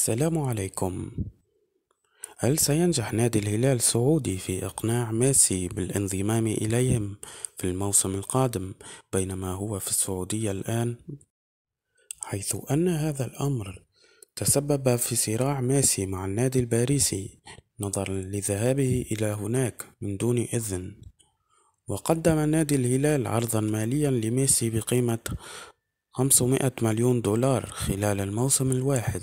السلام عليكم هل سينجح نادي الهلال السعودي في إقناع ميسي بالانضمام إليهم في الموسم القادم بينما هو في السعودية الآن؟ حيث أن هذا الأمر تسبب في صراع ميسي مع النادي الباريسي نظرا لذهابه إلى هناك من دون إذن وقدم نادي الهلال عرضا ماليا لميسي بقيمة 500 مليون دولار خلال الموسم الواحد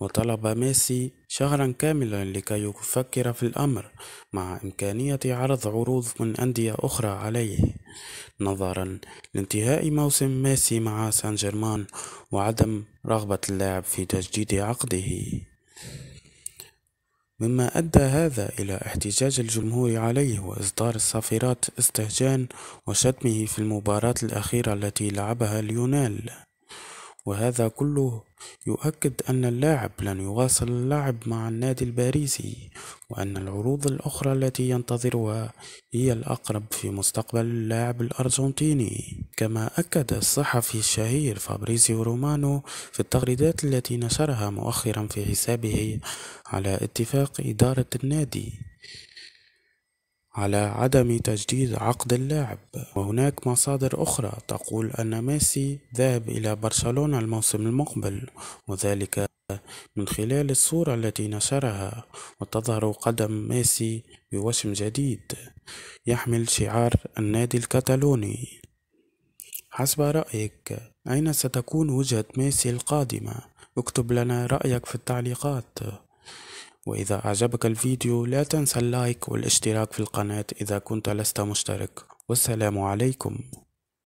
وطلب ميسي شهرا كاملا لكي يفكر في الأمر مع إمكانية عرض عروض من أندية أخرى عليه نظرا لانتهاء موسم ميسي مع سان جيرمان وعدم رغبة اللاعب في تجديد عقده مما أدى هذا إلى احتجاج الجمهور عليه وإصدار الصافرات استهجان وشتمه في المباراة الأخيرة التي لعبها ليونيل وهذا كله يؤكد أن اللاعب لن يواصل اللعب مع النادي الباريسي وأن العروض الأخرى التي ينتظرها هي الأقرب في مستقبل اللاعب الأرجنتيني كما أكد الصحفي الشهير فابريزيو رومانو في التغريدات التي نشرها مؤخرا في حسابه على اتفاق إدارة النادي على عدم تجديد عقد اللاعب وهناك مصادر أخرى تقول أن ميسي ذاهب إلى برشلونة الموسم المقبل وذلك من خلال الصورة التي نشرها وتظهر قدم ميسي بوشم جديد يحمل شعار النادي الكتالوني حسب رأيك أين ستكون وجهة ميسي القادمة؟ اكتب لنا رأيك في التعليقات وإذا أعجبك الفيديو لا تنسى اللايك والاشتراك في القناة إذا كنت لست مشترك والسلام عليكم